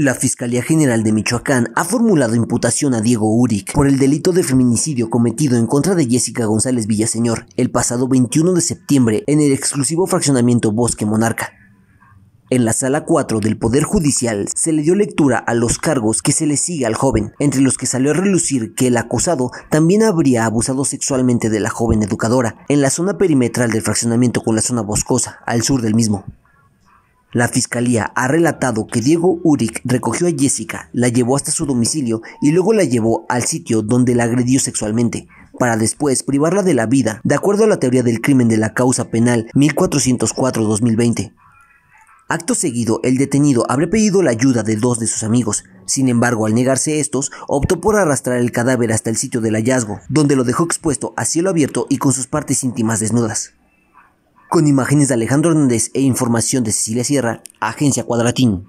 La Fiscalía General de Michoacán ha formulado imputación a Diego Uric por el delito de feminicidio cometido en contra de Jessica González Villaseñor el pasado 21 de septiembre en el exclusivo fraccionamiento Bosque Monarca. En la sala 4 del Poder Judicial se le dio lectura a los cargos que se le sigue al joven, entre los que salió a relucir que el acusado también habría abusado sexualmente de la joven educadora en la zona perimetral del fraccionamiento con la zona boscosa, al sur del mismo. La fiscalía ha relatado que Diego Uric recogió a Jessica, la llevó hasta su domicilio y luego la llevó al sitio donde la agredió sexualmente, para después privarla de la vida, de acuerdo a la teoría del crimen de la causa penal 1404-2020. Acto seguido, el detenido habría pedido la ayuda de dos de sus amigos. Sin embargo, al negarse estos, optó por arrastrar el cadáver hasta el sitio del hallazgo, donde lo dejó expuesto a cielo abierto y con sus partes íntimas desnudas. Con imágenes de Alejandro Hernández e información de Cecilia Sierra, Agencia Cuadratín.